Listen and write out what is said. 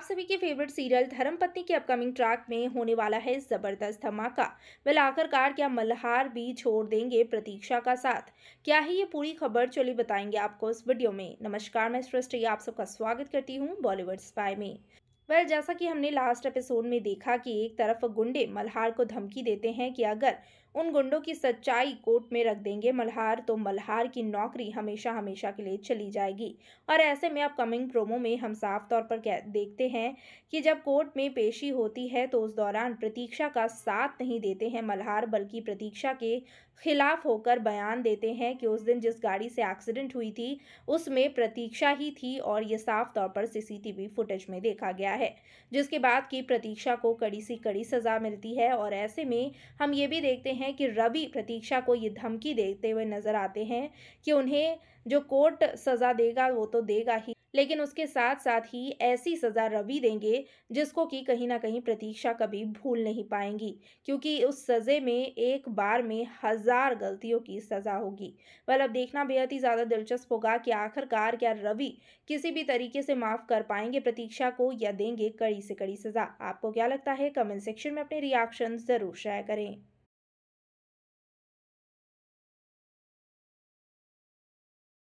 आप सभी के फेवरेट सीरियल धर्मपत्नी के अपकमिंग ट्रैक में होने वाला है जबरदस्त धमाका वेल आखिरकार क्या मल्हार भी छोड़ देंगे प्रतीक्षा का साथ क्या है ये पूरी खबर चली बताएंगे आपको इस वीडियो में नमस्कार मैं सृष्टि आप सबका स्वागत करती हूँ बॉलीवुड स्पाई में वेल जैसा कि हमने लास्ट एपिसोड में देखा कि एक तरफ गुंडे मल्हार को धमकी देते हैं कि अगर उन गुंडों की सच्चाई कोर्ट में रख देंगे मल्हार तो मल्हार की नौकरी हमेशा हमेशा के लिए चली जाएगी और ऐसे में अपकमिंग प्रोमो में हम साफ तौर पर देखते हैं कि जब कोर्ट में पेशी होती है तो उस दौरान प्रतीक्षा का साथ नहीं देते हैं मल्हार बल्कि प्रतीक्षा के खिलाफ होकर बयान देते हैं कि उस दिन जिस गाड़ी से एक्सीडेंट हुई थी उसमें प्रतीक्षा ही थी और ये साफ तौर पर सीसीटीवी फुटेज में देखा गया है जिसके बाद की प्रतीक्षा को कड़ी सी कड़ी सज़ा मिलती है और ऐसे में हम ये भी देखते हैं हैं कि रवि प्रतीक्षा को ये धमकी देते हुए नजर आते हैं कि उन्हें जो कोर्ट सज़ा देगा वो तो देगा ही लेकिन उसके साथ साथ ही ऐसी सज़ा रवि देंगे जिसको कि कहीं ना कहीं प्रतीक्षा कभी भूल नहीं पाएंगी क्योंकि उस सज़े में एक बार में हज़ार गलतियों की सज़ा होगी पर अब देखना बेहद ही ज़्यादा दिलचस्प होगा कि आखिरकार क्या रवि किसी भी तरीके से माफ़ कर पाएंगे प्रतीक्षा को या देंगे कड़ी से कड़ी सज़ा आपको क्या लगता है कमेंट सेक्शन में अपने रिएक्शन ज़रूर शेयर करें